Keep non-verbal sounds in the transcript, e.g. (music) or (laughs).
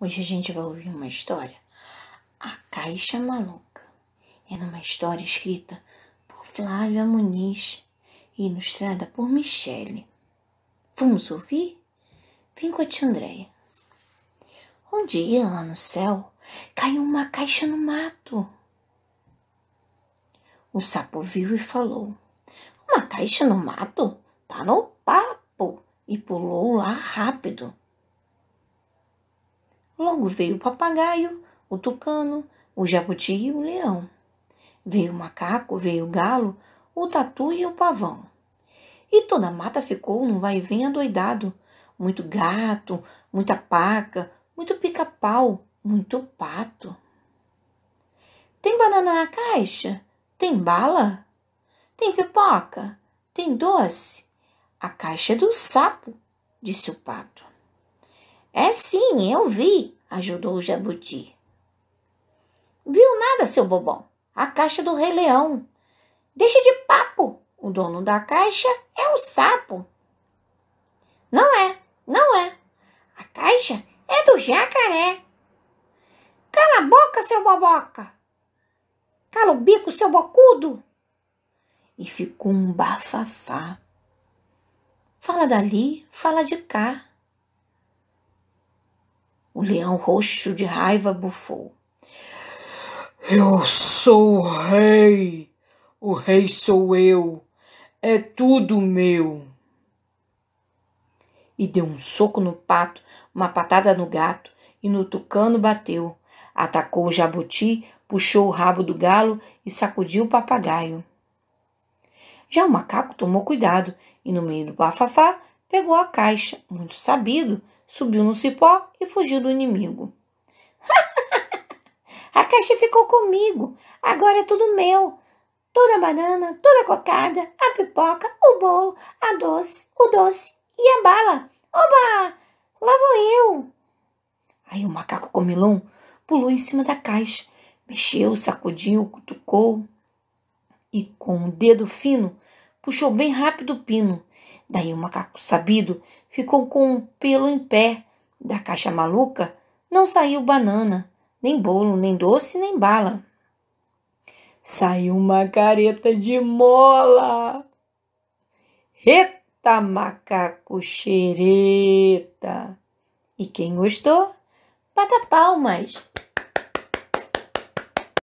Hoje a gente vai ouvir uma história, A Caixa Maluca. É uma história escrita por Flávia Muniz e ilustrada por Michele. Vamos ouvir? Vem com a tia Andréia. Um dia, lá no céu, caiu uma caixa no mato. O sapo viu e falou: Uma caixa no mato? Tá no papo! E pulou lá rápido Logo veio o papagaio, o tucano, o jabuti e o leão. Veio o macaco, veio o galo, o tatu e o pavão. E toda a mata ficou num vai vem adoidado. Muito gato, muita paca, muito pica-pau, muito pato. Tem banana na caixa? Tem bala? Tem pipoca? Tem doce? A caixa é do sapo, disse o pato. É sim, eu vi, ajudou o jabuti. Viu nada, seu bobão? A caixa do Rei Leão. Deixa de papo! O dono da caixa é o sapo. Não é, não é. A caixa é do jacaré. Cala a boca, seu boboca! Cala o bico, seu bocudo! E ficou um bafafá. Fala dali, fala de cá leão roxo de raiva bufou. Eu sou o rei, o rei sou eu, é tudo meu. E deu um soco no pato, uma patada no gato, e no tucano bateu. Atacou o jabuti, puxou o rabo do galo e sacudiu o papagaio. Já o macaco tomou cuidado e, no meio do bafafá, pegou a caixa, muito sabido, subiu no cipó e fugiu do inimigo. (laughs) a caixa ficou comigo, agora é tudo meu. Toda a banana, toda a cocada, a pipoca, o bolo, a doce, o doce e a bala. Oba! Lá vou eu! Aí o macaco comilão pulou em cima da caixa, mexeu, sacudiu, cutucou e com o um dedo fino puxou bem rápido o pino Daí o macaco sabido ficou com um pelo em pé. Da caixa maluca não saiu banana, nem bolo, nem doce, nem bala. Saiu uma careta de mola. Eita, macaco xereta! E quem gostou, bata palmas!